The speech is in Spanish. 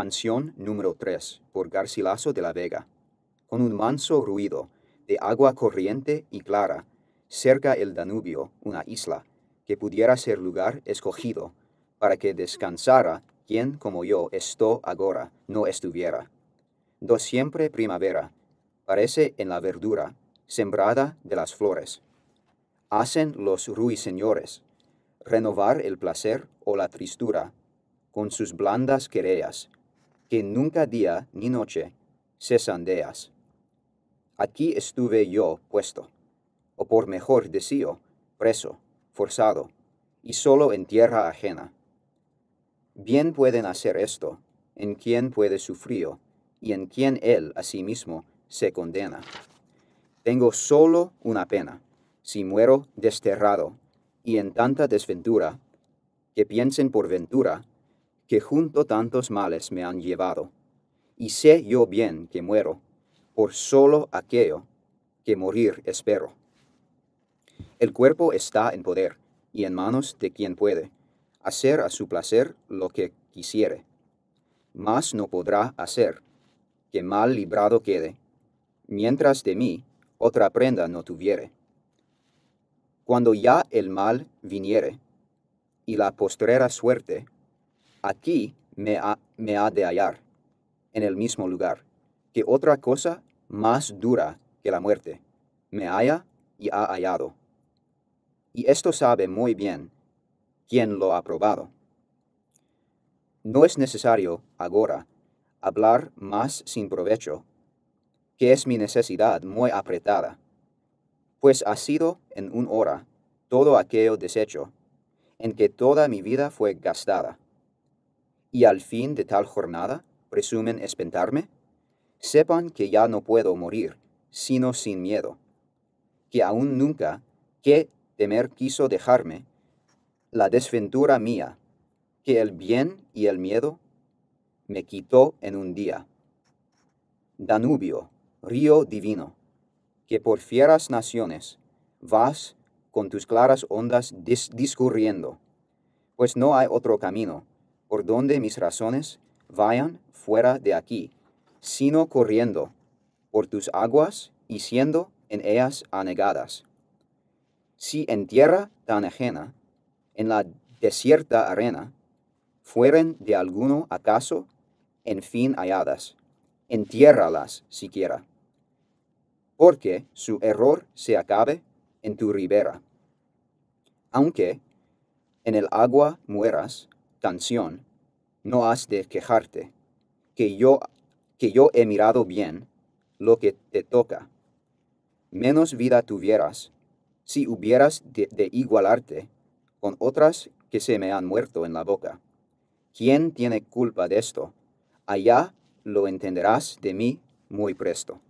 Canción número 3 por Garcilaso de la Vega. Con un manso ruido, de agua corriente y clara, cerca el Danubio, una isla, que pudiera ser lugar escogido, para que descansara quien como yo esto agora no estuviera. Do siempre primavera, parece en la verdura, sembrada de las flores. Hacen los ruiseñores, renovar el placer o la tristura, con sus blandas querellas, que nunca día ni noche cesandeas. Aquí estuve yo puesto, o por mejor decir, preso, forzado, y solo en tierra ajena. Bien pueden hacer esto, en quien puede sufrir, y en quien él a sí mismo se condena. Tengo solo una pena, si muero desterrado, y en tanta desventura, que piensen por ventura que junto tantos males me han llevado. Y sé yo bien que muero, por solo aquello que morir espero. El cuerpo está en poder y en manos de quien puede hacer a su placer lo que quisiere, mas no podrá hacer que mal librado quede, mientras de mí otra prenda no tuviere. Cuando ya el mal viniere, y la postrera suerte aquí me ha, de hallar, en el mismo lugar, que otra cosa más dura que la muerte, me haya y ha hallado. Y esto sabe muy bien quien lo ha probado. No es necesario ahora, hablar más sin provecho, que es mi necesidad muy apretada, pues ha sido en un hora todo aquello deshecho, en que toda mi vida fue gastada y al fin de tal jornada presumen espentarme? Sepan que ya no puedo morir, sino sin miedo, que aún nunca, ¿qué temer quiso dejarme, la desventura mía, que el bien y el miedo me quitó en un día. Danubio, río divino, que por fieras naciones vas con tus claras ondas discurriendo, pues no hay otro camino por donde mis razones vayan fuera de aquí, sino corriendo por tus aguas y siendo en ellas anegadas. Si en tierra tan ajena, en la desierta arena, fueren de alguno acaso, en fin halladas, entiérralas siquiera, porque su error se acabe en tu ribera. Aunque en el agua mueras, canción, no has de quejarte, que yo, que yo he mirado bien lo que te toca. Menos vida tuvieras si hubieras de, de igualarte con otras que se me han muerto en la boca. ¿Quién tiene culpa de esto? Allá lo entenderás de mí muy presto.